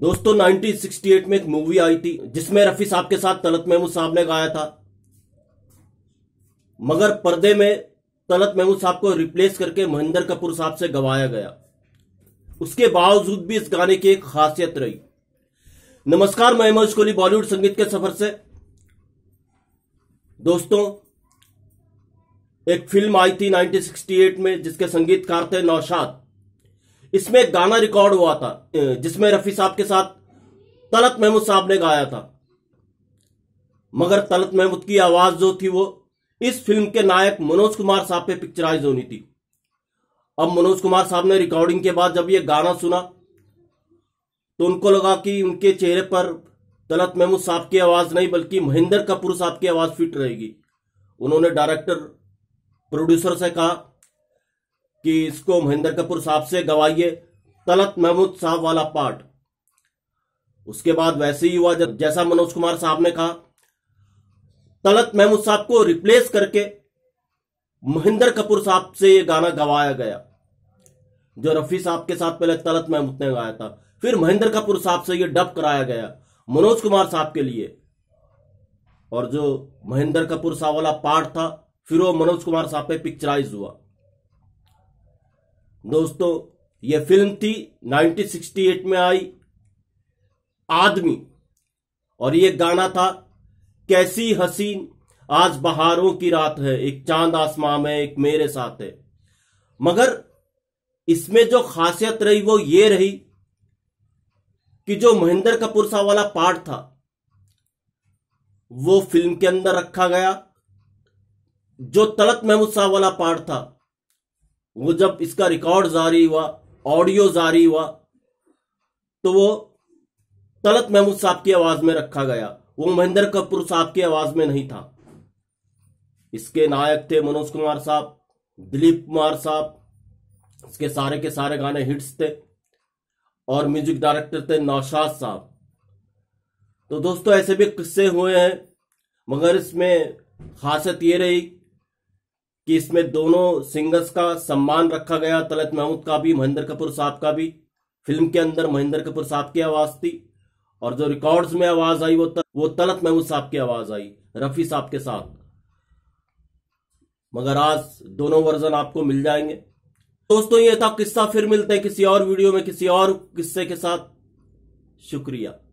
दोस्तों 1968 में एक मूवी आई थी जिसमें रफी साहब के साथ तलत महमूद साहब ने गाया था मगर पर्दे में तलत महमूद साहब को रिप्लेस करके महेंद्र कपूर साहब से गवाया गया उसके बावजूद भी इस गाने की एक खासियत रही नमस्कार मैं मनोज कोहली बॉलीवुड संगीत के सफर से दोस्तों एक फिल्म आई थी 1968 में जिसके संगीतकार थे नौशाद इसमें एक गाना रिकॉर्ड हुआ था जिसमें रफी साहब के साथ तलत महमूद साहब ने गाया था मगर तलत महमूद की आवाज जो थी वो इस फिल्म के नायक मनोज कुमार साहब पे पिक्चराइज होनी थी अब मनोज कुमार साहब ने रिकॉर्डिंग के बाद जब ये गाना सुना तो उनको लगा कि उनके चेहरे पर तलत महमूद साहब की आवाज नहीं बल्कि महेंद्र कपूर साहब की आवाज फिट रहेगी उन्होंने डायरेक्टर प्रोड्यूसर से कहा कि इसको महेंद्र कपूर साहब से गवाइए तलत महमूद साहब वाला पार्ट उसके बाद वैसे ही हुआ जैसा मनोज कुमार साहब ने कहा तलत महमूद साहब को रिप्लेस करके महेंद्र कपूर साहब से ये गाना गवाया गया जो रफी साहब के साथ पहले तलत महमूद ने गाया था फिर महेंद्र कपूर साहब से ये डब कराया गया मनोज कुमार साहब के लिए और जो महेंद्र कपूर साहब वाला पार्ट था फिर वो मनोज कुमार साहब पे पिक्चराइज हुआ दोस्तों यह फिल्म थी 1968 में आई आदमी और ये गाना था कैसी हसीन आज बहारों की रात है एक चांद आसमां में एक मेरे साथ है मगर इसमें जो खासियत रही वो ये रही कि जो महेंद्र कपूर सा वाला पार्ट था वो फिल्म के अंदर रखा गया जो तलत महमूद साहब वाला पार्ट था वो जब इसका रिकॉर्ड जारी हुआ ऑडियो जारी हुआ तो वो तलत महमूद साहब की आवाज में रखा गया वो महेंद्र कपूर साहब की आवाज में नहीं था इसके नायक थे मनोज कुमार साहब दिलीप कुमार साहब इसके सारे के सारे गाने हिट्स थे और म्यूजिक डायरेक्टर थे नौशाद साहब तो दोस्तों ऐसे भी किस्से हुए हैं मगर इसमें खासियत ये रही कि इसमें दोनों सिंगर्स का सम्मान रखा गया तलत महमूद का भी महेंद्र कपूर साहब का भी फिल्म के अंदर महेंद्र कपूर साहब की आवाज थी और जो रिकॉर्ड्स में आवाज आई वो तल, वो तलत महमूद साहब की आवाज आई रफी साहब के साथ मगर आज दोनों वर्जन आपको मिल जाएंगे दोस्तों ये था किस्सा फिर मिलते हैं किसी और वीडियो में किसी और किस्से के साथ शुक्रिया